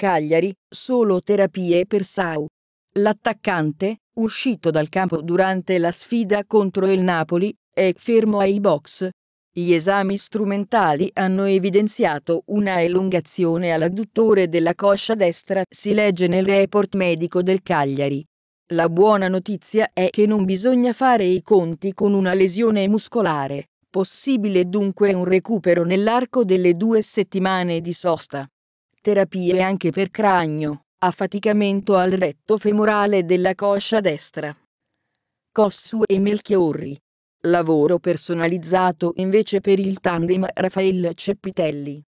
Cagliari, solo terapie per Sau. L'attaccante, uscito dal campo durante la sfida contro il Napoli, è fermo ai box. Gli esami strumentali hanno evidenziato una elongazione all'adduttore della coscia destra, si legge nel report medico del Cagliari. La buona notizia è che non bisogna fare i conti con una lesione muscolare, possibile dunque un recupero nell'arco delle due settimane di sosta terapie anche per cranio, affaticamento al retto femorale della coscia destra. Cossu e Melchiorri. Lavoro personalizzato invece per il tandem Raffaele Ceppitelli.